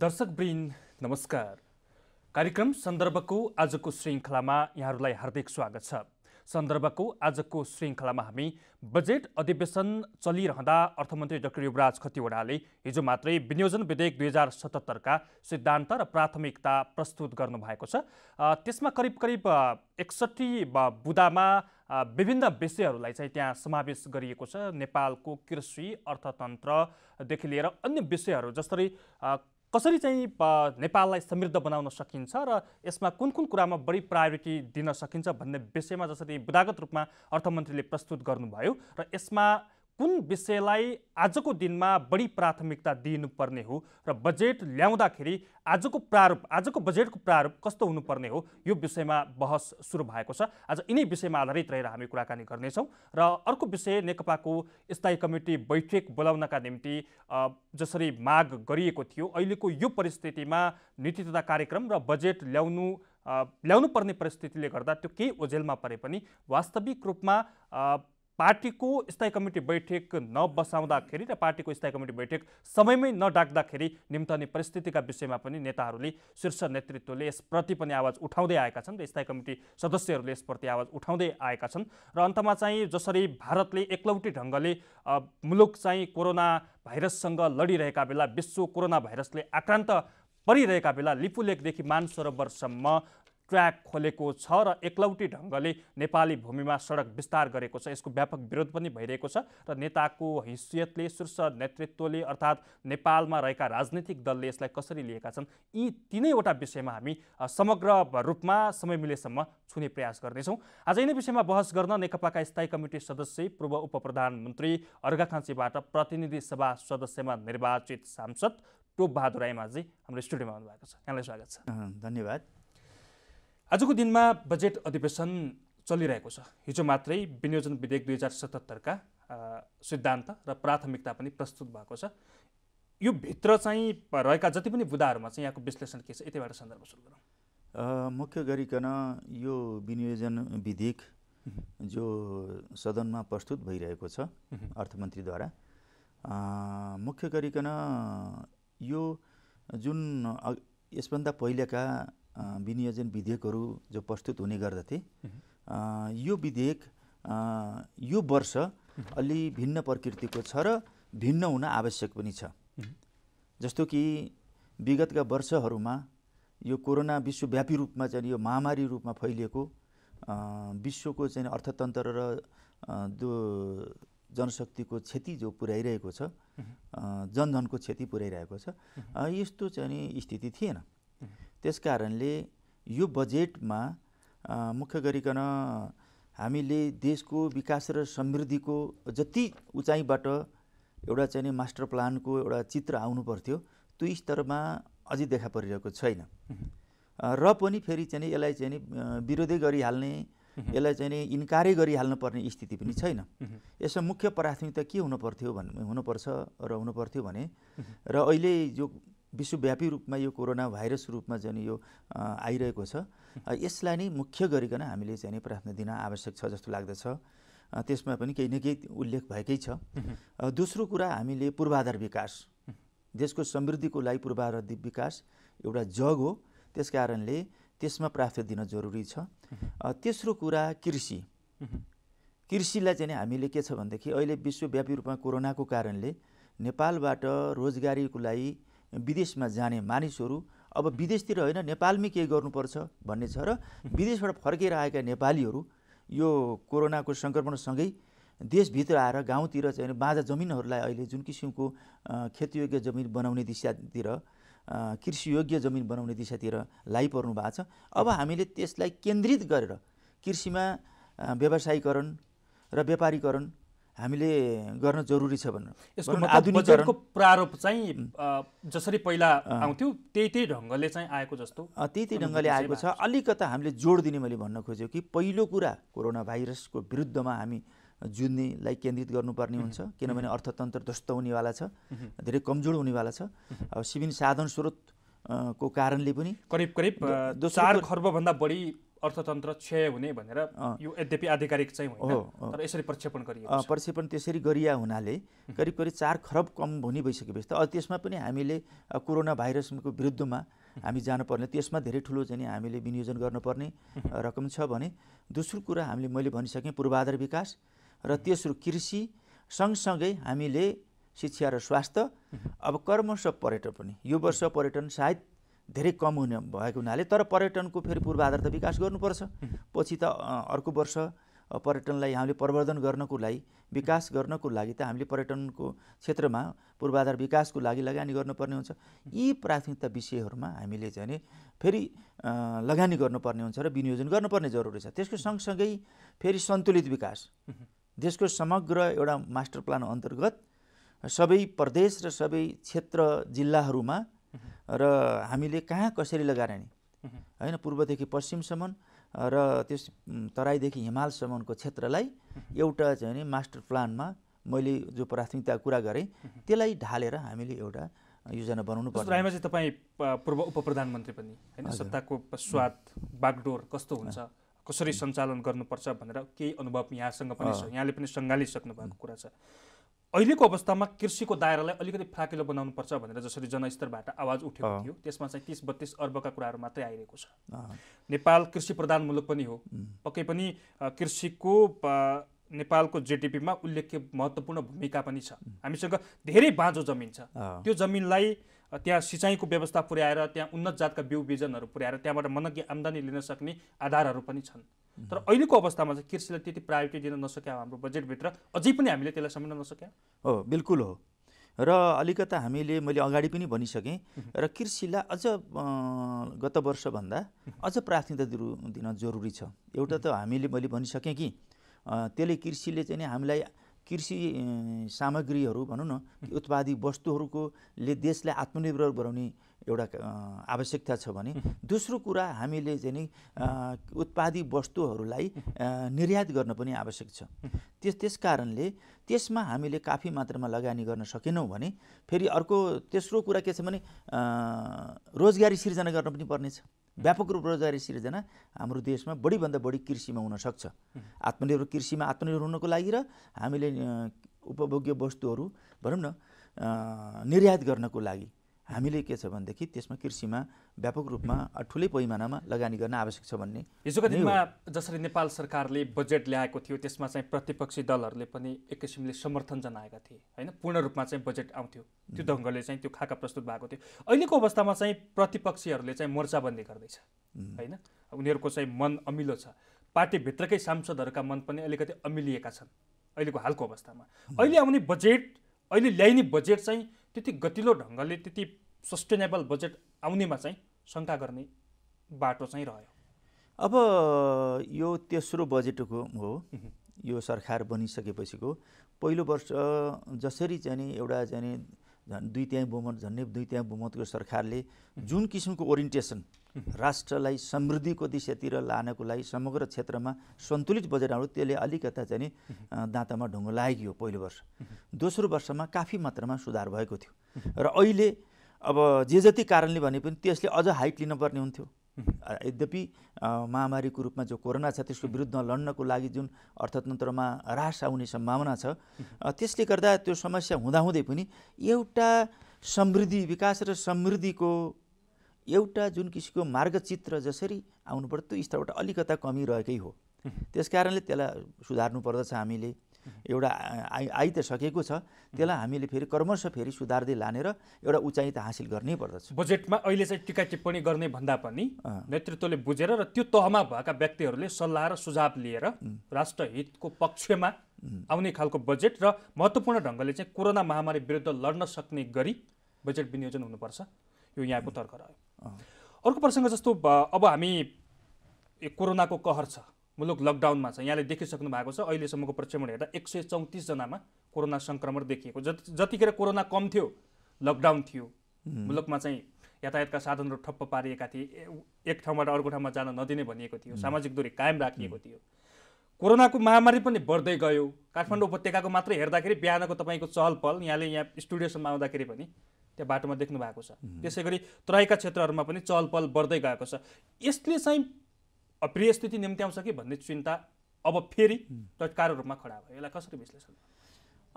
दर्शक वृन्द नमस्कार कार्यक्रम सन्दर्भको आजको श्रृङ्खलामा यहाँहरूलाई हार्दिक स्वागत छ सन्दर्भको आजको श्रृङ्खलामा हामी बजेट अधिवेशन चलिरहँदा अर्थमन्त्री डाक्टर युवराज खतिवडाले हिजो मात्रै विनियोजन विधेयक दुई हजार सतहत्तरका सिद्धान्त र प्राथमिकता प्रस्तुत गर्नुभएको छ त्यसमा करिब करिब एकसट्ठी बुदामा विभिन्न विषयहरूलाई चाहिँ त्यहाँ समावेश गरिएको छ नेपालको कृषि अर्थतन्त्रदेखि लिएर अन्य विषयहरू जसरी कसरी चाहिँ नेपाललाई समृद्ध बनाउन सकिन्छ र यसमा कुन कुन कुरामा बढी प्रायोरिटी दिन सकिन्छ भन्ने विषयमा जसरी बुदागत रूपमा अर्थमन्त्रीले प्रस्तुत गर्नुभयो र यसमा कुन विषयलाई आजको दिनमा बढी प्राथमिकता दिनुपर्ने हो र बजेट ल्याउँदाखेरि आजको प्रारूप आजको बजेटको प्रारूप कस्तो हुनुपर्ने हो यो विषयमा बहस सुरु भएको छ आज यिनै विषयमा आधारित रहेर हामी कुराकानी गर्नेछौँ र अर्को विषय नेकपाको स्थायी कमिटी बैठक बोलाउनका निम्ति जसरी माग गरिएको थियो अहिलेको यो परिस्थितिमा नीति तथा कार्यक्रम र बजेट ल्याउनु ल्याउनुपर्ने परिस्थितिले गर्दा त्यो केही ओझेलमा परे पनि वास्तविक रूपमा पार्टीको स्थायी कमिटी बैठक नबसाउँदाखेरि र पार्टीको स्थायी कमिटी बैठक समयमै नडाक्दाखेरि निम्तने परिस्थितिका विषयमा पनि नेताहरूले शीर्ष नेतृत्वले यसप्रति पनि आवाज उठाउँदै आएका छन् र स्थायी कमिटी सदस्यहरूले यसप्रति आवाज उठाउँदै आएका छन् र अन्तमा चाहिँ जसरी भारतले एकलौटी ढङ्गले मुलुक चाहिँ कोरोना भाइरससँग लडिरहेका बेला विश्व कोरोना भाइरसले आक्रान्त परिरहेका बेला लिपुलेकदेखि मानसरोवरसम्म ट्र्याक खोलेको छ र एकलौटी ढङ्गले नेपाली भूमिमा सडक विस्तार गरेको छ यसको व्यापक विरोध पनि भइरहेको छ र नेताको हैसियतले शीर्ष नेतृत्वले अर्थात् नेपालमा रहेका राजनीतिक दलले यसलाई कसरी लिएका छन् यी तिनैवटा विषयमा हामी समग्र रूपमा समय मिलेसम्म छुने प्रयास गर्नेछौँ आज यिनै विषयमा बहस गर्न नेकपाका स्थायी कमिटी सदस्य पूर्व उप प्रधानमन्त्री अर्घाखाँचीबाट प्रतिनिधि सभा सदस्यमा निर्वाचित सांसद टोप बहादुर आइमाझी हाम्रो स्टुडियोमा आउनुभएको छ यहाँलाई स्वागत छ धन्यवाद आजको दिनमा बजेट अधिवेशन चलिरहेको छ हिजो मात्रै विनियोजन विधेयक दुई हजार सतहत्तरका सिद्धान्त र प्राथमिकता पनि प्रस्तुत भएको छ यो भित्र चाहिँ रहेका जति पनि बुदाहरूमा चाहिँ यहाँको विश्लेषण के छ यतिबाट सन्दर्भ सुरु गरौँ मुख्य गरिकन यो विनियोजन विधेयक जो सदनमा प्रस्तुत भइरहेको छ अर्थमन्त्रीद्वारा मुख्य गरिकन यो जुन यसभन्दा पहिलेका विनियोजन विधेयकहरू जो प्रस्तुत हुने गर्दथे यो विधेयक यो वर्ष अलि भिन्न प्रकृतिको छ र भिन्न हुन आवश्यक पनि छ जस्तो कि विगतका वर्षहरूमा यो कोरोना विश्वव्यापी रूपमा चाहिँ यो महामारी रूपमा फैलिएको विश्वको चाहिँ अर्थतन्त्र र जो जनशक्तिको क्षति जो पुर्याइरहेको छ जनधनको क्षति पुर्याइरहेको छ यस्तो चाहिँ स्थिति थिएन त्यस कारणले यो बजेटमा मुख्य गरिकन हामीले देशको विकास र समृद्धिको जति उचाइबाट एउटा चाहिँ मास्टर प्लानको एउटा चित्र आउनु पर्थ्यो त्यो स्तरमा अझै देखा परिरहेको छैन र पनि फेरि चाहिँ यसलाई चाहिँ नि विरोधै गरिहाल्ने यसलाई चाहिँ इन्कारै गरिहाल्नु पर्ने स्थिति पनि छैन यसमा मुख्य प्राथमिकता के हुनुपर्थ्यो भन् हुनुपर्छ र हुनुपर्थ्यो भने र अहिले जो विश्वव्यापी रूपमा यो कोरोना भाइरस रूपमा जाने यो आइरहेको छ यसलाई नै मुख्य गरिकन हामीले चाहिँ प्रार्थना दिन आवश्यक छ जस्तो लाग्दछ त्यसमा पनि केही न केही उल्लेख भएकै छ दोस्रो कुरा हामीले पूर्वाधार विकास देशको समृद्धिको लागि पूर्वाधार विकास एउटा जग हो त्यस कारणले त्यसमा प्रार्थना दिन जरुरी छ तेस्रो कुरा कृषि कृषिलाई चाहिँ हामीले के छ भनेदेखि अहिले विश्वव्यापी रूपमा कोरोनाको कारणले नेपालबाट रोजगारीको लागि विदेशमा जाने मानिसहरू अब विदेशतिर होइन नेपालमै केही गर्नुपर्छ भन्ने छ र विदेशबाट फर्केर आएका नेपालीहरू यो कोरोनाको सङ्क्रमणसँगै देशभित्र आएर गाउँतिर चाहिँ बाँझा जमिनहरूलाई अहिले जुन किसिमको खेतीयोग्य जमिन बनाउने दिशातिर कृषियोग्य जमिन बनाउने दिशातिर लागिपर्नु भएको छ अब हामीले त्यसलाई केन्द्रित गरेर कृषिमा व्यवसायीकरण र व्यापारीकरण हामीले गर्न जरुरी छ भनेर यसको प्रारूप चाहिँ जसरी पहिला आउँथ्यो त्यही त्यही ढङ्गले चाहिँ आएको जस्तो त्यही त्यही ढङ्गले आएको छ अलिकता हामीले जोड दिने मैले भन्न खोजेँ कि पहिलो कुरा कोरोना भाइरसको विरुद्धमा हामी जुझ्नेलाई केन्द्रित गर्नुपर्ने हुन्छ किनभने अर्थतन्त्र ध्वस्त हुनेवाला छ धेरै कमजोर हुनेवाला छ अब सिभिन साधन स्रोत को कारणले पनि करिब करिब चार खर्बभन्दा बढी अर्थतन्त्र क्षय हुने भनेर यो यद्यपि आधिकारिक चाहिँ होइन तर यसरी प्रक्षेपण गरियो प्रक्षेपण त्यसरी गरिया हुनाले करिब करिब चार खरब कम भनी भइसकेपछि त अब त्यसमा पनि हामीले कोरोना भाइरसको विरुद्धमा हामी जानुपर्ने त्यसमा धेरै ठुलो चाहिँ हामीले विनियोजन गर्नुपर्ने रकम छ भने दोस्रो कुरा हामीले मैले भनिसकेँ पूर्वाधार विकास र तेस्रो कृषि सँगसँगै हामीले शिक्षा र स्वास्थ्य अब कर्मश पर्यटन पनि यो वर्ष पर्यटन सायद धेरै कम हुने भएको हुनाले तर पर्यटनको फेरि पूर्वाधार त विकास गर्नुपर्छ पछि त अर्को वर्ष पर्यटनलाई हामीले प्रवर्धन गर्नको लागि विकास गर्नको लागि त हामीले पर्यटनको क्षेत्रमा पूर्वाधार विकासको लागि लगानी गर्नुपर्ने हुन्छ यी प्राथमिकता विषयहरूमा हामीले चाहिँ फेरि लगानी गर्नुपर्ने हुन्छ र विनियोजन गर्नुपर्ने जरुरी छ त्यसको सँगसँगै फेरि सन्तुलित विकास देशको समग्र एउटा मास्टर प्लान अन्तर्गत सबै प्रदेश र सबै क्षेत्र जिल्लाहरूमा र हामीले कहाँ कसरी लगाएर नि होइन पूर्वदेखि पश्चिमसम्म र त्यस तराईदेखि हिमालसम्मको क्षेत्रलाई एउटा चाहिँ नि मास्टर प्लानमा मैले जो प्राथमिकता कुरा गरेँ त्यसलाई ढालेर हामीले एउटा योजना बनाउनु पर्छ राईमा चाहिँ तपाईँ पूर्व उप प्रधानमन्त्री पनि होइन सत्ताको स्वाद बागडोर कस्तो हुन्छ कसरी सञ्चालन गर्नुपर्छ भनेर केही अनुभव यहाँसँग पनि छ यहाँले पनि सङ्घालिसक्नु भएको कुरा छ अहिलेको अवस्थामा कृषिको दायरालाई अलिकति फ्राकिलो बनाउनुपर्छ भनेर जसरी जनस्तरबाट आवाज उठेको थियो त्यसमा चाहिँ तिस बत्तिस अर्बका कुराहरू मात्रै आइरहेको छ नेपाल कृषि प्रधान मुलुक पनि हो पक्कै पनि कृषिको नेपालको जिडिपीमा उल्लेख्य महत्त्वपूर्ण भूमिका पनि छ हामीसँग धेरै बाँझो जमिन छ त्यो जमिनलाई त्यहाँ सिँचाइको व्यवस्था पुर्याएर त्यहाँ उन्नत जातका बिउ बिजनहरू पुर्याएर त्यहाँबाट मनज्ञ आम्दानी लिन सक्ने आधारहरू पनि छन् तर अहिलेको अवस्थामा चाहिँ कृषिलाई त्यति प्रायोरिटी दिन नसक्यौँ हाम्रो बजेटभित्र अझै पनि हामीले त्यसलाई समेट्न नसक्यौँ हो बिल्कुल हो र अलिकता हामीले मैले अगाडि पनि भनिसकेँ र कृषिलाई अझ गत वर्षभन्दा अझ प्राथमिकता दिन जरुरी छ एउटा त हामीले मैले भनिसकेँ कि त्यसले कृषिले चाहिँ हामीलाई कृषि सामग्रीहरू भनौँ न उत्पादी वस्तुहरूकोले देशलाई आत्मनिर्भर बनाउने एउटा आवश्यकता छ भने दोस्रो कुरा हामीले चाहिँ नि उत्पादी वस्तुहरूलाई निर्यात गर्न पनि आवश्यक छ त्यस त्यस कारणले त्यसमा हामीले काफी मात्रामा लगानी गर्न सकेनौँ भने फेरि अर्को तेस्रो कुरा के छ भने रोजगारी सिर्जना गर्न पनि पर्नेछ व्यापक रूप रोजगारी सिर्जना हाम्रो देशमा बढीभन्दा बढी कृषिमा हुनसक्छ आत्मनिर्भर कृषिमा आत्मनिर्भर हुनको लागि र हामीले उपभोग्य वस्तुहरू भनौँ न निर्यात गर्नको लागि हामीले के छ भनेदेखि त्यसमा कृषिमा व्यापक रूपमा ठुलै पैमानामा लगानी गर्न आवश्यक छ भन्ने हिजोको दिनमा जसरी नेपाल सरकारले बजेट ल्याएको थियो त्यसमा चाहिँ प्रतिपक्षी दलहरूले पनि एक किसिमले समर्थन जनाएका थिए होइन पूर्ण रूपमा चाहिँ बजेट आउँथ्यो त्यो ढङ्गले चाहिँ त्यो खाका प्रस्तुत भएको थियो अहिलेको अवस्थामा चाहिँ प्रतिपक्षीहरूले चाहिँ मोर्चाबन्दी गर्दैछ होइन उनीहरूको चाहिँ मन अमिलो छ पार्टीभित्रकै सांसदहरूका मन पनि अलिकति अमिलिएका छन् अहिलेको हालको अवस्थामा अहिले आउने बजेट अहिले ल्याइने बजेट चाहिँ त्यति गतिलो ढङ्गले त्यति सस्टेनेबल बजेट आउनेमा चाहिँ शङ्का गर्ने बाटो चाहिँ रह्यो अब यो तेस्रो बजेटको हो यो सरकार बनिसकेपछिको पहिलो वर्ष जसरी चाहिँ एउटा चाहिँ झन् दुई त्यहाँ बहुमत झन्डै दुई त्यहाँ बहुमतको सरकारले जुन किसिमको ओरिएन्टेसन राष्ट्रलाई समृद्धिको दिशातिर लानको लागि समग्र क्षेत्रमा सन्तुलित बजेट आउँछ त्यसले अलिकता चाहिँ दाँतामा ढुङ्गो लागेको हो पहिलो वर्ष दोस्रो वर्षमा काफी मात्रामा सुधार भएको थियो र अहिले अब जे जति कारणले भने पनि त्यसले अझ हाइट लिनुपर्ने हुन्थ्यो यद्यपि महामारीको रूपमा जो कोरोना छ त्यसको विरुद्ध लड्नको लागि जुन अर्थतन्त्रमा ह्रास आउने सम्भावना छ त्यसले गर्दा त्यो समस्या हुँदाहुँदै पनि एउटा समृद्धि विकास र समृद्धिको एउटा जुन किसिमको मार्गचित्र जसरी आउनुपर्छ त्यो स्तरबाट अलिकता कमी रहेकै हो त्यस कारणले त्यसलाई सुधार्नु पर्दछ हामीले एउटा आइ आइ त सकेको छ त्यसलाई हामीले फेरि कर्मश फेरि सुधार्दै लानेर एउटा उचाइ त हासिल गर्नै पर्दछ बजेटमा अहिले चाहिँ टिका टिप्पणी गर्ने भन्दा पनि नेतृत्वले बुझेर र त्यो तहमा भएका व्यक्तिहरूले सल्लाह र सुझाव लिएर राष्ट्रहितको पक्षमा आउने खालको बजेट र महत्त्वपूर्ण ढङ्गले चाहिँ कोरोना महामारी विरुद्ध लड्न सक्ने गरी बजेट विनियोजन हुनुपर्छ यो यहाँको तर्क रह्यो अर्को प्रसङ्ग जस्तो अब हामी कोरोनाको कहर छ मुलुक लकडाउनमा छ यहाँले देखिसक्नु भएको छ अहिलेसम्मको प्रक्षेपण हेर्दा एक सय चौतिसजनामा कोरोना सङ्क्रमण देखिएको जति जतिखेर कोरोना कम थियो लकडाउन थियो मुलुकमा चाहिँ यातायातका साधनहरू ठप्प पारिएका थिए एक ठाउँबाट अर्को ठाउँमा जान नदिने भनिएको थियो सामाजिक दूरी कायम राखिएको थियो कोरोनाको महामारी पनि बढ्दै गयो काठमाडौँ उपत्यकाको मात्रै हेर्दाखेरि बिहानको तपाईँको चहल पहल यहाँले यहाँ स्टुडियोसम्म आउँदाखेरि पनि त्यहाँ बाटोमा देख्नु भएको छ त्यसै गरी तराईका क्षेत्रहरूमा पनि चहल पहल बढ्दै गएको छ यसले चाहिँ अप्रिय स्थिति निम्त्याउँछ कि भन्ने चिन्ता अब फेरि तत्काल रूपमा खडा भयो यसलाई कसरी विश्लेषण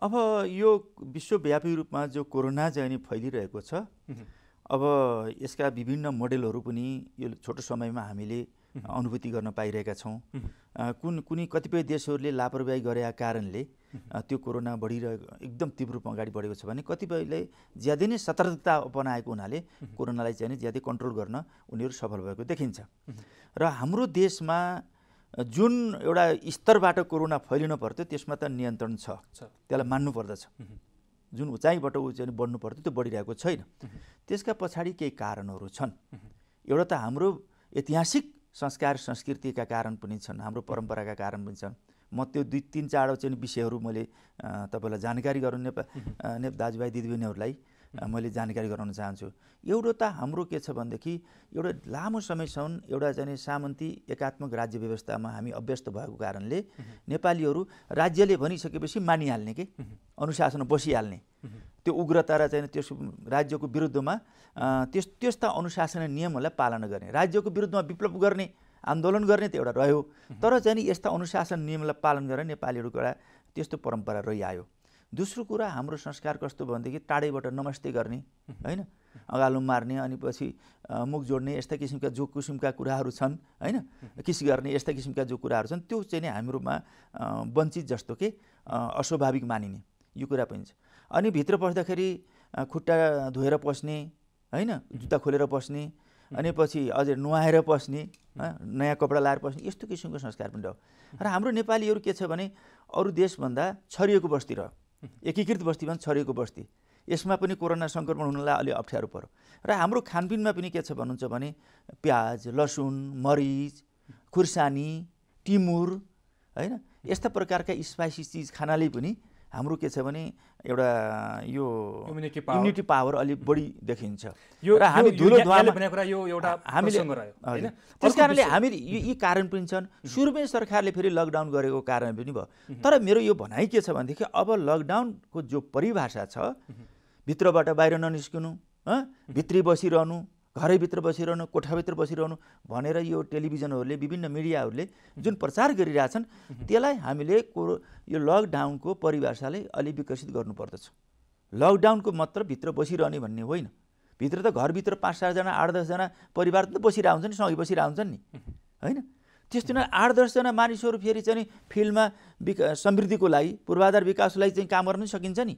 अब यो विश्वव्यापी रूपमा जो कोरोना चाहिँ फैलिरहेको छ अब यसका विभिन्न मोडेलहरू पनि यो छोटो समयमा हामीले अनुभूति गर्न पाइरहेका छौँ कुन कुनै कतिपय देशहरूले लापरवाही गरेका कारणले त्यो कोरोना बढिरहेको एकदम तीव्र रूपमा अगाडि बढेको छ भने कतिपयले ज्यादै नै सतर्कता अपनाएको हुनाले कोरोनालाई चाहिँ ज्यादै कन्ट्रोल गर्न उनीहरू सफल भएको देखिन्छ र हाम्रो देशमा जुन एउटा स्तरबाट कोरोना फैलिनु पर्थ्यो त्यसमा त नियन्त्रण छ त्यसलाई मान्नु पर्दछ जुन उचाइबाट ऊ चाहिँ बढ्नु पर्थ्यो त्यो बढिरहेको छैन त्यसका पछाडि केही कारणहरू छन् एउटा त हाम्रो ऐतिहासिक संस्कार संस्कृतिका कारण पनि छन् हाम्रो परम्पराका कारण पनि छन् म त्यो दुई तिन चारवटा चाहिँ विषयहरू मैले तपाईँलाई जानकारी गराउनु नेपाल ने दाजुभाइ दिदीबहिनीहरूलाई मैले जानकारी गराउन चाहन्छु एउटा त हाम्रो के छ भनेदेखि एउटा लामो समयसम्म एउटा चाहिँ सामन्ती एकात्मक राज्य व्यवस्थामा हामी अभ्यस्त भएको कारणले नेपालीहरू राज्यले भनिसकेपछि मानिहाल्ने के अनुशासन बसिहाल्ने त्यो उग्रता र चाहिँ त्यस राज्यको विरुद्धमा त्यस त्यस्ता अनुशासन नियमहरूलाई पालन गर्ने राज्यको विरुद्धमा विप्लव गर्ने आन्दोलन गर्ने त एउटा रह्यो तर चाहिँ नि यस्ता अनुशासन नियमलाई पालन गरेर नेपालीहरूको एउटा त्यस्तो परम्परा रहिआयो दोस्रो कुरा हाम्रो संस्कार कस्तो भनेदेखि टाढैबाट नमस्ते गर्ने होइन अगालो मार्ने अनि पछि मुख जोड्ने यस्ता किसिमका जो किसिमका कुराहरू छन् होइन किस गर्ने यस्ता किसिमका जो कुराहरू छन् त्यो चाहिँ नि हाम्रोमा वञ्चित जस्तो के अस्वाभाविक मानिने यो कुरा पनि छ अनि भित्र पस्दाखेरि खुट्टा धोएर पस्ने होइन जुत्ता खोलेर पस्ने अनि पछि अझै नुहाएर पस्ने नयाँ कपडा लाएर पस्ने यस्तो किसिमको संस्कार पनि रह्यो र हाम्रो नेपालीहरू के छ भने अरू देशभन्दा छरिएको बस्ती रह्यो एकीकृत बस्ती भन्दा छरिएको बस्ती यसमा पनि कोरोना सङ्क्रमण हुनलाई अलि अप्ठ्यारो पऱ्यो र हाम्रो खानपिनमा पनि के छ भन्नुहुन्छ भने प्याज लसुन मरिच खुर्सानी टिमुर होइन यस्ता प्रकारका स्पाइसी चिज खानाले पनि हाम्रो के छ भने एउटा यो युनिटी पावर अलिक बढी देखिन्छ र हामी धुलो हामीले त्यस कारणले हामी यी कारण पनि छन् सुरुमै सरकारले फेरि लकडाउन गरेको कारण पनि भयो तर मेरो यो भनाइ के छ भनेदेखि अब लकडाउनको जो परिभाषा छ भित्रबाट बाहिर ननिस्किनु भित्री बसिरहनु घरैभित्र बसिरहनु कोठाभित्र बसिरहनु भनेर यो टेलिभिजनहरूले विभिन्न मिडियाहरूले जुन प्रचार गरिरहेछन् त्यसलाई हामीले को यो लकडाउनको परिभाषाले अलि विकसित गर्नुपर्दछ लकडाउनको मात्र भित्र बसिरहने भन्ने होइन भित्र त घरभित्र पाँच चारजना आठ दसजना परिवार त बसिरहेको हुन्छ नि सँगै बसिरहेको हुन्छन् नि होइन त्यस्तो नै आठ दसजना मानिसहरू फेरि चाहिँ फिल्डमा विका समृद्धिको लागि पूर्वाधार विकासलाई चाहिँ काम गर्न सकिन्छ नि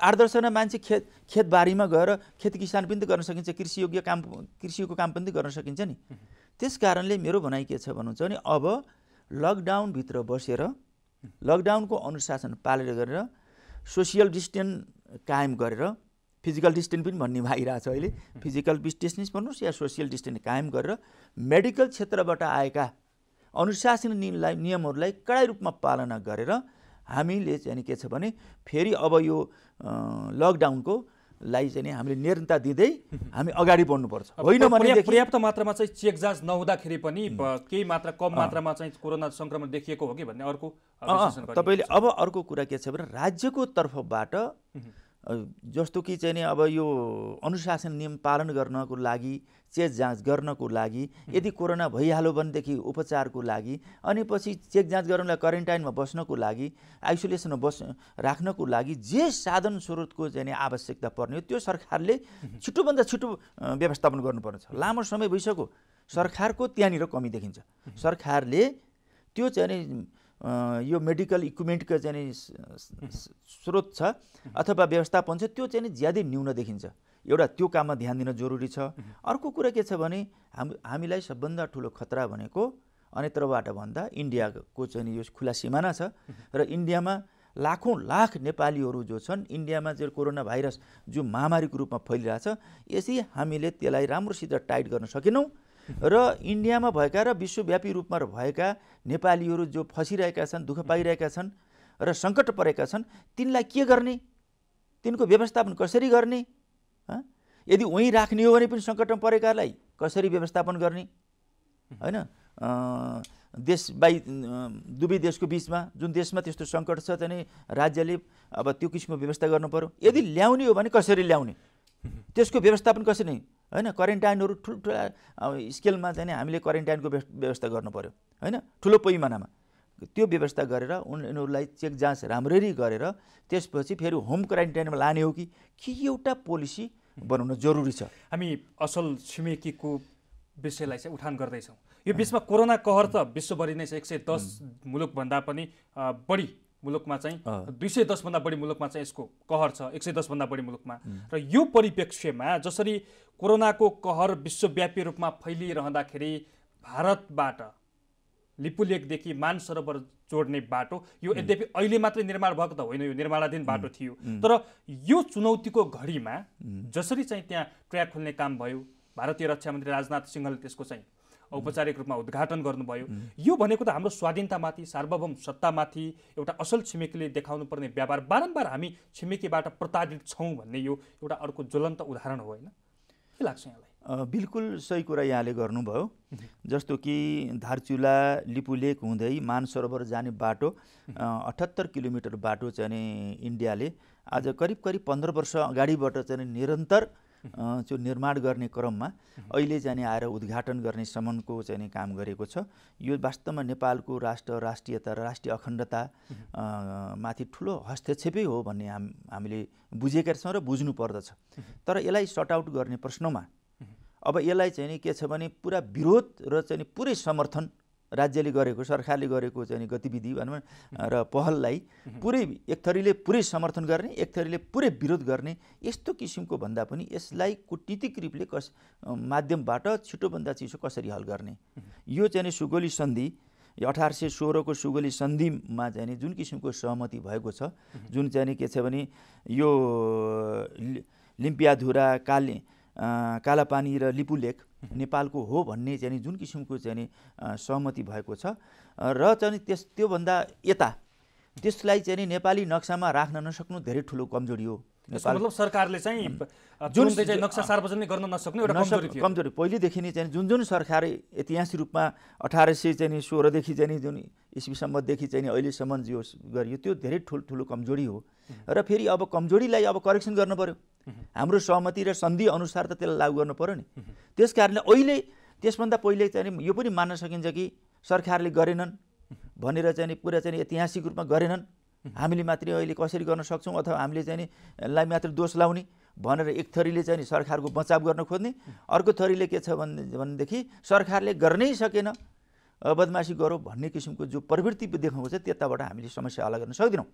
आठ दसजना मान्छे खेत खेतबारीमा गएर खेत किसान पनि त गर्न सकिन्छ कृषियोग्य काम कृषिको काम पनि त गर्न सकिन्छ नि त्यस कारणले मेरो भनाइ के छ भन्नुहुन्छ भने अब लकडाउनभित्र बसेर लकडाउनको अनुशासन पालेर गरेर सोसियल डिस्टेन्स कायम गरेर फिजिकल डिस्टेन्स पनि भन्ने भइरहेछ अहिले फिजिकल डिस्टेन्स भन्नुहोस् या सोसियल डिस्टेन्स कायम गरेर मेडिकल क्षेत्रबाट आएका अनुशासन नियमलाई नियमहरूलाई कडा रूपमा पालना गरेर हामीले चाहिँ के छ भने फेरि अब यो लकडाउनको लाई चाहिँ हामीले निरन्तरता दिँदै हामी अगाडि बढ्नुपर्छ होइन भने पर्याप्त मात्रामा चाहिँ चेक जाँच नहुँदाखेरि पनि केही मात्रा कम मात्रामा चाहिँ कोरोना सङ्क्रमण देखिएको हो कि भन्ने अर्को तपाईँले अब अर्को कुरा के छ भने राज्यको तर्फबाट जस्तो कि चाहिँ नि अब यो अनुशासन नियम पालन गर्नको लागि चेक जाँच गर्नको लागि यदि कोरोना भइहाल्यो भनेदेखि उपचारको लागि अनि पछि चेक जाँच गर्नलाई क्वारेन्टाइनमा बस्नको लागि आइसोलेसनमा बस् राख्नको लागि जे साधन स्रोतको चाहिँ आवश्यकता पर्ने हो त्यो सरकारले छिटोभन्दा छिटो व्यवस्थापन गर्नुपर्नेछ लामो समय भइसक्यो सरकारको त्यहाँनिर कमी देखिन्छ सरकारले त्यो चाहिँ यो मेडिकल इक्विपमेन्टको चाहिँ स्रोत छ अथवा व्यवस्थापन छ त्यो चाहिँ ज्यादै न्यून देखिन्छ एउटा त्यो काममा ध्यान दिन जरुरी छ अर्को कुरा के छ भने हाम हामीलाई सबभन्दा ठुलो खतरा भनेको अन्यत्रबाट भन्दा इन्डियाको चाहिँ यो खुला सिमाना छ र इन्डियामा लाखौँ लाख नेपालीहरू जो छन् इन्डियामा जो कोरोना भाइरस जो महामारीको रूपमा फैलिरहेछ यसरी हामीले त्यसलाई राम्रोसित टाइट गर्न सकेनौँ र इन्डियामा भएका र विश्वव्यापी रूपमा भएका नेपालीहरू जो फसिरहेका छन् दुःख पाइरहेका छन् र सङ्कट परेका छन् तिनलाई के गर्ने तिनको व्यवस्थापन कसरी गर्ने यदि उहीँ राख्ने हो भने पनि सङ्कटमा परेकालाई कसरी व्यवस्थापन गर्ने होइन देश बाई दुवै देशको बिचमा जुन देशमा त्यस्तो सङ्कट छ त्यहाँ राज्यले अब त्यो किसिमको व्यवस्था गर्नु यदि ल्याउने हो भने कसरी ल्याउने त्यसको व्यवस्थापन कसरी होइन क्वारेन्टाइनहरू ठुल्ठुला स्केलमा चाहिँ हामीले क्वारेन्टाइनको व्यवस्था गर्नु पऱ्यो होइन ठुलो पैमानामा त्यो व्यवस्था गरेर उनीहरूलाई चेक जाँच राम्ररी गरेर त्यसपछि फेरि होम क्वारेन्टाइनमा लाने हो कि कि एउटा पोलिसी बनाउन जरुरी छ हामी असल छिमेकीको विषयलाई चाहिँ उठान गर्दैछौँ यो बिचमा कोरोना कहर त विश्वभरि नै छ एक सय दस मुलुकभन्दा पनि बढी मुलुकमा चाहिँ दुई सय दसभन्दा बढी मुलुकमा चाहिँ यसको कहर छ एक सय दसभन्दा बढी मुलुकमा र यो परिप्रेक्ष्यमा जसरी कोरोनाको कहर विश्वव्यापी रूपमा फैलिरहँदाखेरि भारतबाट लिपुलेकदेखि मानसरोवर जोड्ने बाटो यो यद्यपि अहिले मात्रै निर्माण भएको त होइन यो निर्माणाधीन बाटो थियो तर यो चुनौतीको घडीमा जसरी चाहिँ त्यहाँ ट्र्याक खोल्ने काम भयो भारतीय रक्षा मन्त्री राजनाथ सिंहले त्यसको चाहिँ औपचारिक रूपमा उद्घाटन गर्नुभयो यो भनेको त हाम्रो स्वाधीनतामाथि सार्वभौम सत्तामाथि एउटा असल छिमेकीले देखाउनु पर्ने व्यापार बारम्बार हामी छिमेकीबाट प्रताडित छौँ भन्ने यो एउटा अर्को ज्वलन्त उदाहरण हो होइन के लाग्छ यहाँलाई बिल्कुल सही कुरा यहाँले गर्नुभयो जस्तो कि धारचुला लिपुलेक हुँदै मानसरोवर जाने बाटो अठहत्तर किलोमिटर बाटो चाहिँ इन्डियाले आज करिब करिब पन्ध्र वर्ष अगाडिबाट चाहिँ निरन्तर त्यो निर्माण गर्ने क्रममा अहिले जाने आएर उद्घाटन गर्ने सम्मको चाहिँ काम गरेको छ यो वास्तवमा नेपालको राष्ट्र राष्ट्रियता र राष्ट्रिय अखण्डता माथि ठुलो हस्तक्षेपै हो भन्ने हाम हामीले बुझेका छौँ र बुझ्नु पर्दछ तर यसलाई सर्ट आउट गर्ने प्रश्नमा अब यसलाई चाहिँ नि के छ भने पुरा विरोध र चाहिँ पुरै समर्थन राज्यले गरेको सरकारले गरेको चाहिँ गतिविधि भनौँ र पहललाई पुरै एक थरीले पुरै समर्थन गर्ने एक थरीले पुरै विरोध गर्ने यस्तो किसिमको भन्दा पनि यसलाई कुटनीतिक रूपले कस माध्यमबाट छिटोभन्दा चिसो कसरी हल गर्ने यो चाहिँ सुगोली सन्धि अठार सय सोह्रको सुगोली सन्धिमा चाहिँ जुन किसिमको सहमति भएको छ जुन चाहिँ के छ भने यो लिम्पियाधुरा काले कालापानी र लिपुलेख नेपालको हो भन्ने चाहिँ जुन किसिमको चाहिँ सहमति भएको छ र चाहिँ त्यस त्योभन्दा यता त्यसलाई चाहिँ नेपाली नक्सामा राख्न नसक्नु धेरै ठुलो कमजोरी हो मतलब सरकारले चाहिँ जुन चाहिँ नक्सा सार्वजनिक गर्न नसक्ने एउटा कमजोरी पहिलेदेखि नै चाहिँ जुन जुन सरकार ऐतिहासिक रूपमा अठार सय चाहिँ सोह्रदेखि चाहिँ जुन इस्वीसम्मदेखि चाहिँ अहिलेसम्म जो गरियो त्यो धेरै ठुल्ठुलो कमजोरी हो र फेरि अब कमजोरीलाई अब करेक्सन गर्नु पऱ्यो हाम्रो सहमति र सन्धि अनुसार त त्यसलाई लागू गर्नु पऱ्यो नि त्यस कारणले अहिले त्यसभन्दा पहिले चाहिँ यो पनि मान्न सकिन्छ कि सरकारले गरेनन् भनेर चाहिँ पुरा चाहिँ ऐतिहासिक रूपमा गरेनन् हामीले मात्रै अहिले कसरी गर्न सक्छौँ अथवा हामीले चाहिँ लाई मात्र दोष लाउने भनेर एक थरीले चाहिँ सरकारको बचाव गर्न खोज्ने अर्को थरीले के छ भने भनेदेखि सरकारले गर्नै सकेन बदमासी गरौँ भन्ने किसिमको जो प्रवृत्ति देखाउँछ त्यताबाट हामीले समस्या अलग गर्न सक्दैनौँ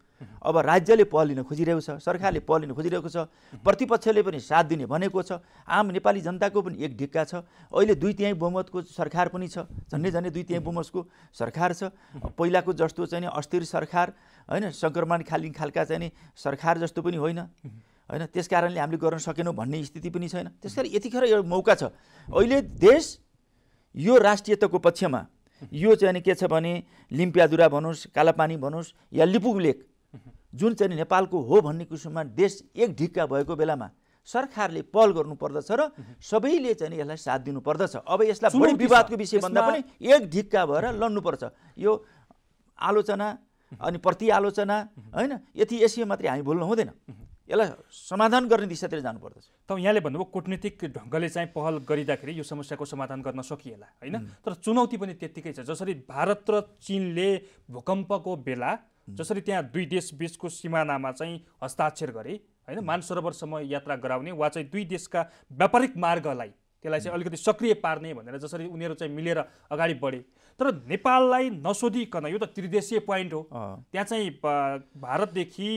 अब राज्यले पहल लिन खोजिरहेको छ सरकारले पहल लिन खोजिरहेको छ प्रतिपक्षले पनि साथ दिने भनेको छ आम नेपाली जनताको पनि एक ढिक्का छ अहिले दुई तिहाई बहुमतको सरकार पनि छ झन्डै झन्डै दुई तिहाई बहुमतको सरकार छ पहिलाको जस्तो चाहिँ अस्थिर सरकार होइन सङ्क्रमण खालि खालका चाहिँ नि सरकार जस्तो पनि होइन होइन त्यस कारणले हामीले गर्न सकेनौँ भन्ने स्थिति पनि छैन त्यस कारण यतिखेर यो मौका छ अहिले देश यो राष्ट्रियताको पक्षमा यो चाहिँ के छ भने लिम्पियादुरा भनोस् कालापानी भनोस् या लिपुग लेक जुन चाहिँ नेपालको हो भन्ने किसिममा देश एक ढिक्का भएको बेलामा सरकारले पहल गर्नुपर्दछ र सबैले चाहिँ यसलाई साथ दिनुपर्दछ अब यसलाई बढी विवादको विषयभन्दा पनि एक ढिक्का भएर लड्नुपर्छ यो आलोचना अनि प्रतिआलोचना होइन यति एसियो मात्रै हामी भुल्नु हुँदैन यसलाई समाधान गर्ने दिशातिर जानुपर्दछ त यहाँले भन्नुभयो कुटनीतिक ढङ्गले चाहिँ पहल गरिँदाखेरि यो समस्याको समाधान गर्न सकिएला होइन तर चुनौती पनि त्यत्तिकै छ जसरी भारत र चिनले भूकम्पको बेला जसरी त्यहाँ दुई देश बिचको सिमानामा चाहिँ हस्ताक्षर गरे होइन मानसरोवरसम्म यात्रा गराउने वा चाहिँ दुई देशका व्यापारिक मार्गलाई त्यसलाई चाहिँ अलिकति सक्रिय पार्ने भनेर जसरी उनीहरू चाहिँ मिलेर अगाडि बढे तर नेपाललाई नसोधिकन यो त त्रिदेशीय पोइन्ट हो त्यहाँ चाहिँ भारतदेखि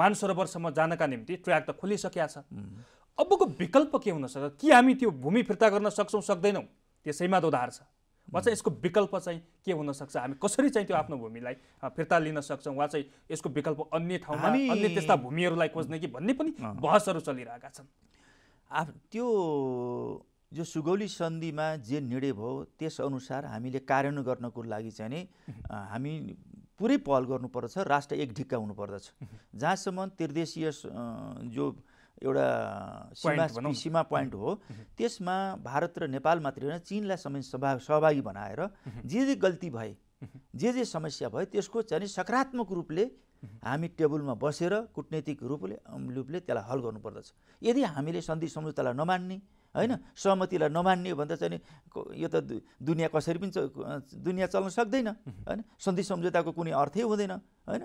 मानसरोवरसम्म जानका निम्ति ट्र्याक त खोलिसकेका छ अबको विकल्प के हुनसक्छ कि हामी त्यो भूमि फिर्ता गर्न सक्छौँ सक्दैनौँ त्यसैमा दोधार छ वा चाहिँ यसको विकल्प चाहिँ के हुनसक्छ हामी कसरी चाहिँ त्यो आफ्नो भूमिलाई फिर्ता लिन सक्छौँ वा चाहिँ यसको विकल्प अन्य ठाउँमा अन्य त्यस्ता भूमिहरूलाई खोज्ने कि भन्ने पनि बहसहरू चलिरहेका छन् आफ त्यो जो सुगौली सन्धिमा जे निर्णय भयो त्यसअनुसार हामीले कार्यान्वयन गर्नको लागि चाहिँ नै हामी पुरै पहल गर्नुपर्दछ राष्ट्र एक ढिक्का हुनुपर्दछ जहाँसम्म त्रिदेशीय जो एउटा सीमा सीमा पोइन्ट हो त्यसमा भारत र नेपाल मात्रै होइन चिनलाई समेत सहभागी बनाएर जे जे गल्ती भए जे जे समस्या भयो त्यसको चाहिँ सकारात्मक रूपले हामी टेबलमा बसेर कुटनैतिक रूपले रूपले त्यसलाई हल गर्नुपर्दछ यदि हामीले सन्धि सम्झौतालाई नमान्ने होइन सहमतिलाई नमान्ने भन्दा चाहिँ यो त दुनियाँ कसरी पनि दुनियाँ चल्न सक्दैन होइन सन्धि सम्झौताको कुनै अर्थै हुँदैन होइन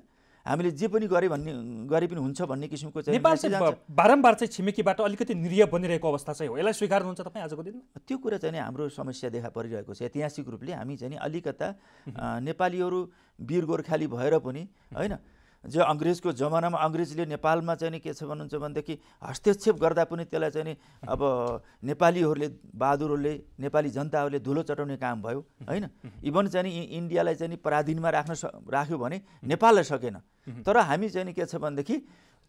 हामीले जे पनि गरे भन्ने गरे पनि हुन्छ भन्ने किसिमको चाहिँ नेपाल बारम्बार चाहिँ छिमेकीबाट अलिकति निरीय बनिरहेको अवस्था चाहिँ हो यसलाई स्वीकार्नुहुन्छ तपाईँ आजको दिन त्यो कुरा चाहिँ हाम्रो समस्या देखा परिरहेको छ ऐतिहासिक रूपले हामी चाहिँ अलिकता नेपालीहरू वीर गोर्खाली भएर पनि होइन जो अङ्ग्रेजको जमानामा अङ्ग्रेजले नेपालमा चाहिँ नि के छ भन्नुहुन्छ भनेदेखि हस्तक्षेप गर्दा पनि त्यसलाई चाहिँ नि अब नेपालीहरूले बहादुरहरूले नेपाली जनताहरूले धुलो चटाउने काम भयो होइन इभन चाहिँ नि इन्डियालाई चाहिँ नि पराधीनमा राख्न स राख्यो भने नेपाललाई सकेन तर हामी चाहिँ नि के छ भनेदेखि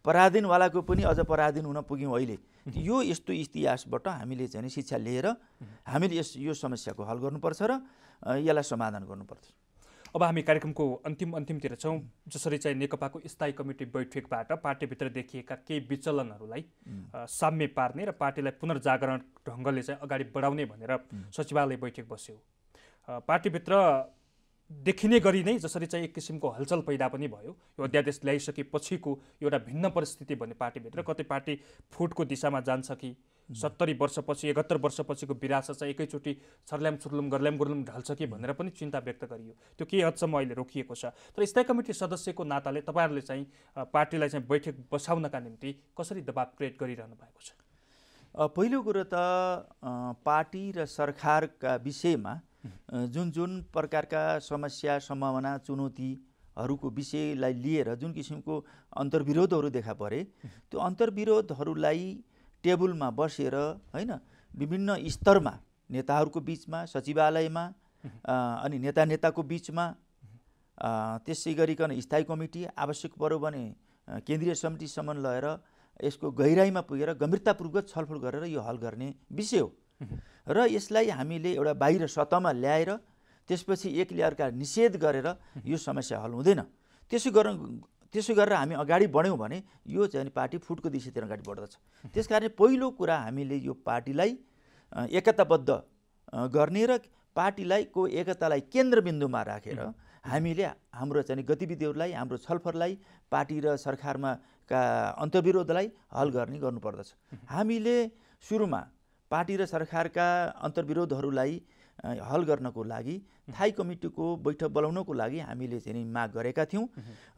पराधीनवालाको पनि अझ पराधीन हुन पुग्यौँ अहिले यो यस्तो इतिहासबाट हामीले चाहिँ शिक्षा लिएर हामीले यस यो समस्याको हल गर्नुपर्छ र यसलाई समाधान गर्नुपर्छ अब हामी कार्यक्रमको अन्तिम अन्तिमतिर छौँ जसरी चाहिँ नेकपाको स्थायी कमिटी बैठकबाट पार्टीभित्र देखिएका केही विचलनहरूलाई साम्य पार्ने र पार्टीलाई पुनर्जागरण ढङ्गले चाहिँ अगाडि बढाउने भनेर सचिवालय बैठक बस्यो पार्टीभित्र देखिने गरी नै जसरी चाहिँ एक किसिमको हलचल पैदा पनि भयो यो अध्यादेश ल्याइसकेपछिको एउटा भिन्न परिस्थिति भन्ने पार्टीभित्र कतै पार्टी फुटको दिशामा जान्छ कि सत्तरी वर्षपछि एकहत्तर वर्षपछिको विरासत चाहिँ एकैचोटि छर्ल्याम छुर्लुम गर्ल्याम गुर्लुम ढल्छ कि भनेर पनि चिन्ता व्यक्त गरियो त्यो केही हदसम्म अहिले रोकिएको छ तर स्थायी कमिटी सदस्यको नाताले तपाईँहरूले चाहिँ पार्टीलाई चाहिँ बैठक बसाउनका निम्ति कसरी दबाब क्रिएट गरिरहनु भएको छ पहिलो कुरो त पार्टी र सरकारका विषयमा जुन जुन प्रकारका समस्या सम्भावना चुनौती हरूको विषयलाई लिएर जुन किसिमको अन्तर्विरोधहरू देखा परे त्यो अन्तर्विरोधहरूलाई टेबुलमा बसेर होइन विभिन्न स्तरमा नेताहरूको बिचमा सचिवालयमा अनि नेता नेताको बिचमा त्यसै गरिकन स्थायी कमिटी आवश्यक पऱ्यो भने केन्द्रीय समितिसम्म लगेर यसको गहिराइमा पुगेर गम्भीरतापूर्वक छलफल गरेर यो हल गर्ने विषय हो र यसलाई हामीले एउटा बाहिर सतहमा ल्याएर त्यसपछि एकले अर्का निषेध गरेर यो समस्या हल हुँदैन त्यसो गर्न त्यसो गरेर हामी अगाडि बढ्यौँ भने यो चाहिँ पार्टी फुटको दिशातिर अगाडि बढ्दछ त्यस कारण पहिलो कुरा हामीले यो पार्टीलाई एकताबद्ध गर्ने र पार्टीलाई को एकतालाई केन्द्रबिन्दुमा राखेर हामीले हाम्रो चाहिँ गतिविधिहरूलाई हाम्रो छलफललाई पार्टी र सरकारमा का अन्तर्विरोधलाई हल गर्ने गर्नुपर्दछ हामीले सुरुमा पार्टी र सरकारका अन्तर्विरोधहरूलाई हल गर्नको लागि थाई कमिटीको बैठक बोलाउनको लागि हामीले चाहिँ माग गरेका थियौँ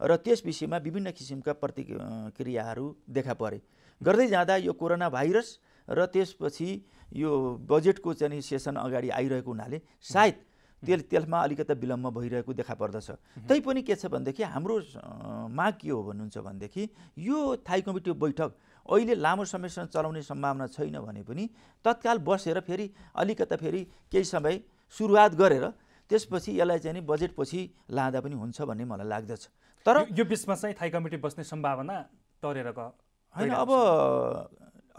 र त्यस विषयमा विभिन्न किसिमका प्रतिक्रियाहरू देखा परे गर्दै जाँदा यो कोरोना भाइरस र त्यसपछि यो बजेटको चाहिँ सेसन अगाडि आइरहेको हुनाले सायद त्यस त्यसमा अलिकति विलम्ब भइरहेको देखा पर्दछ तैपनि के छ भनेदेखि हाम्रो माग के हो भन्नुहुन्छ भनेदेखि यो थाई कमिटी बैठक अहिले लामो समयसम्म चलाउने सम्भावना छैन भने पनि तत्काल बसेर फेरि अलिकता फेरि केही समय सुरुवात गरेर त्यसपछि यसलाई चाहिँ नि बजेटपछि लाँदा पनि हुन्छ भन्ने मलाई लाग्दछ तर यो बिचमा चाहिँ थाई कमिटी बस्ने सम्भावना टरेर होइन अब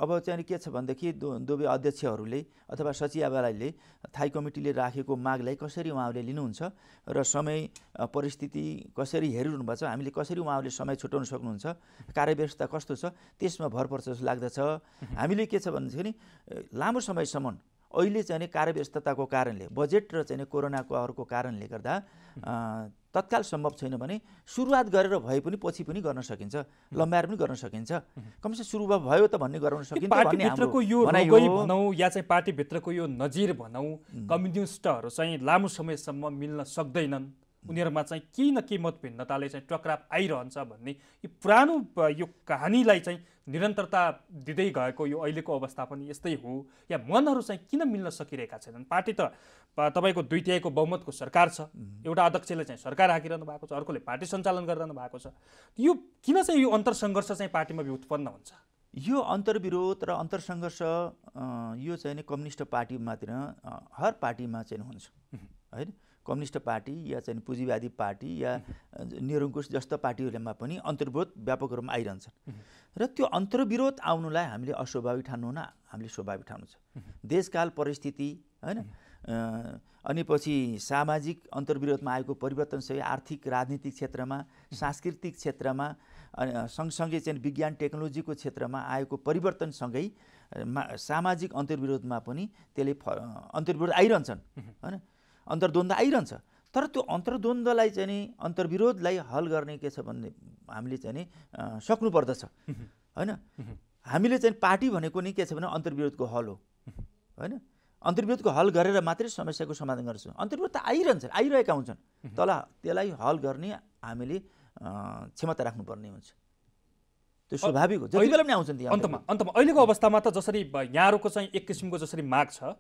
अब चाहिँ के छ भनेदेखि दुवै अध्यक्षहरूले अथवा सचिवालयले थाई कमिटीले राखेको मागलाई कसरी उहाँहरूले लिनुहुन्छ र समय परिस्थिति कसरी भएको छ हामीले कसरी उहाँहरूले समय छुट्याउन सक्नुहुन्छ कार्यव्यवस्था कस्तो छ त्यसमा भर पर्छ जस्तो लाग्दछ हामीले के छ भनेदेखि लामो समयसम्म अहिले चाहिँ कार्यव्यस्तताको कारणले बजेट र चाहिँ कोरोनाको अर्को कारणले गर्दा तत्काल सम्भव छैन भने सुरुवात गरेर भए पनि पछि पनि गर्न सकिन्छ लम्ब्याएर पनि गर्न सकिन्छ कमसे सुरुवात भयो त भन्ने गराउन सकिन्छ पार्टीभित्रको यो भनौँ या चाहिँ पार्टीभित्रको यो नजिर भनौँ कम्युनिस्टहरू चाहिँ लामो समयसम्म मिल्न सक्दैनन् उनीहरूमा चाहिँ केही न केही मतभिन्नताले चाहिँ टक्राव आइरहन्छ भन्ने यो पुरानो यो कहानीलाई चाहिँ निरन्तरता दिँदै गएको यो अहिलेको अवस्था पनि यस्तै हो या मनहरू चाहिँ किन मिल्न सकिरहेका छैनन् पार्टी त तपाईँको द्वितीयको बहुमतको सरकार छ एउटा अध्यक्षले चाहिँ सरकार राखिरहनु भएको छ अर्कोले पार्टी सञ्चालन गरिरहनु भएको छ यो किन चाहिँ यो अन्तरसङ्घर्ष चाहिँ पार्टीमा उत्पन्न हुन्छ यो अन्तर्विरोध र अन्तरसङ्घर्ष यो चाहिँ कम्युनिस्ट पार्टीमातिर हर पार्टीमा चाहिँ हुन्छ होइन कम्युनिस्ट पार्टी या चाहिँ पुँजीवादी पार्टी या निरङ्कुश जस्ता पार्टीहरूमा पनि अन्तर्विरोध व्यापक रूपमा आइरहन्छन् र त्यो अन्तर्विरोध आउनुलाई हामीले अस्वाभाविक ठान्नु न हामीले स्वाभाविक ठान्नु छ देशकाल परिस्थिति होइन अनि पछि सामाजिक अन्तर्विरोधमा आएको परिवर्तनसहित आर्थिक राजनीतिक क्षेत्रमा सांस्कृतिक क्षेत्रमा सँगसँगै चाहिँ विज्ञान टेक्नोलोजीको क्षेत्रमा आएको परिवर्तनसँगै सामाजिक अन्तर्विरोधमा पनि त्यसले फ अन्तर्विरोध आइरहन्छन् होइन अन्तर्द्वन्द्व आइरहन्छ तर त्यो अन्तर्द्वन्द्वलाई चाहिँ नि अन्तर्विरोधलाई हल गर्ने के छ भन्ने हामीले चाहिँ नि सक्नुपर्दछ होइन हामीले चाहिँ पार्टी भनेको नि के छ भने अन्तर्विरोधको हल हो होइन अन्तर्विरोधको हल गरेर मात्रै समस्याको समाधान गर्छ अन्तर्विरोध त आइरहन्छ आइरहेका हुन्छन् तल त्यसलाई हल गर्ने हामीले क्षमता राख्नुपर्ने हुन्छ त्यो स्वाभाविक हो जति बेला पनि आउँछन् अन्तमा अन्तमा अहिलेको अवस्थामा त जसरी यहाँहरूको चाहिँ एक किसिमको जसरी माग छ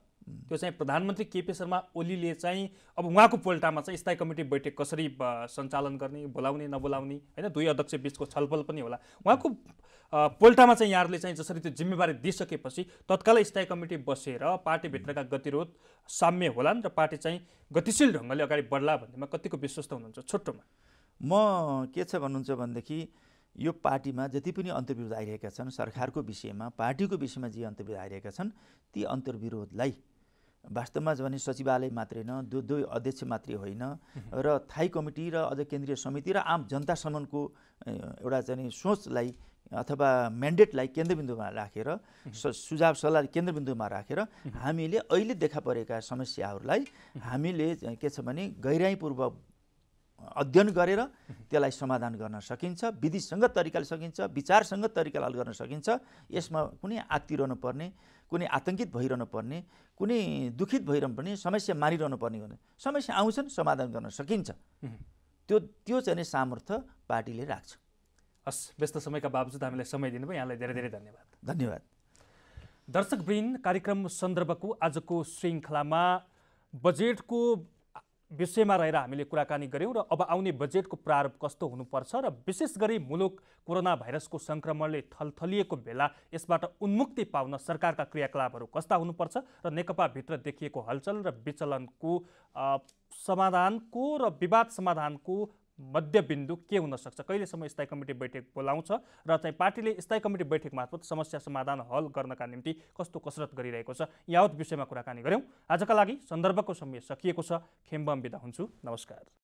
त्यो चाहिँ प्रधानमन्त्री केपी शर्मा ओलीले चाहिँ अब उहाँको पोल्टामा चाहिँ स्थायी कमिटी बैठक कसरी सञ्चालन गर्ने बोलाउने नबोलाउने होइन दुई अध्यक्ष बिचको छलफल पनि होला उहाँको पोल्टामा चाहिँ यहाँहरूले चाहिँ जसरी त्यो जिम्मेवारी दिइसकेपछि तत्काल स्थायी कमिटी बसेर पार्टीभित्रका गतिरोध साम्य होलान् र पार्टी चाहिँ गतिशील ढङ्गले अगाडि बढ्ला भन्नेमा कतिको विश्वस्त हुनुहुन्छ छोटोमा म के छ भन्नुहुन्छ भनेदेखि यो पार्टीमा जति पनि अन्तर्विरोध आइरहेका छन् सरकारको विषयमा पार्टीको विषयमा जे अन्तर्विरोध आइरहेका छन् ती अन्तर्विरोधलाई वास्तवमा भने सचिवालय मात्रै होइन दुई दुई अध्यक्ष मात्रै होइन र थाई कमिटी र अझ केन्द्रीय समिति र आम जनतासम्मको एउटा चाहिँ सोचलाई अथवा म्यान्डेटलाई केन्द्रबिन्दुमा राखेर सुझाव सल्लाह केन्द्रबिन्दुमा राखेर हामीले अहिले देखा परेका समस्याहरूलाई हामीले के छ भने गहिराईपूर्व अध्ययन गरेर त्यसलाई समाधान गर्न सकिन्छ विधिसङ्गत तरिकाले सकिन्छ विचारसङ्गत तरिकाले गर्न सकिन्छ यसमा कुनै आत्तिरहनु पर्ने कुनै आतङ्कित भइरहनु पर्ने कुनै दुखित भइरहनु पर्ने समस्या मारिरहनु पर्ने हुँदैन समस्या आउँछन् समाधान गर्न सकिन्छ त्यो त्यो चाहिँ सामर्थ्य पार्टीले राख्छ हस् व्यस्त समयका बावजुद हामीलाई समय दिनुभयो यहाँलाई धेरै धेरै धन्यवाद धन्यवाद दर्शकवृन्द कार्यक्रम सन्दर्भको आजको श्रृङ्खलामा बजेटको विषयमा रहेर हामीले कुराकानी गऱ्यौँ र अब आउने बजेटको प्रारूप कस्तो हुनुपर्छ र विशेष गरी मुलुक कोरोना भाइरसको सङ्क्रमणले थलथलिएको बेला यसबाट उन्मुक्ति पाउन सरकारका क्रियाकलापहरू कस्ता हुनुपर्छ र नेकपाभित्र देखिएको हलचल र विचलनको समाधानको र विवाद समाधानको मध्यबिन्दु के हुनसक्छ कहिलेसम्म स्थायी कमिटी बैठक बोलाउँछ र चाहिँ पार्टीले स्थायी कमिटी बैठक मार्फत समस्या समाधान हल गर्नका निम्ति कस्तो कसरत गरिरहेको छ यावत विषयमा कुराकानी गऱ्यौँ आजका लागि सन्दर्भको समय सकिएको छ खेम्बम बिदा हुन्छु नमस्कार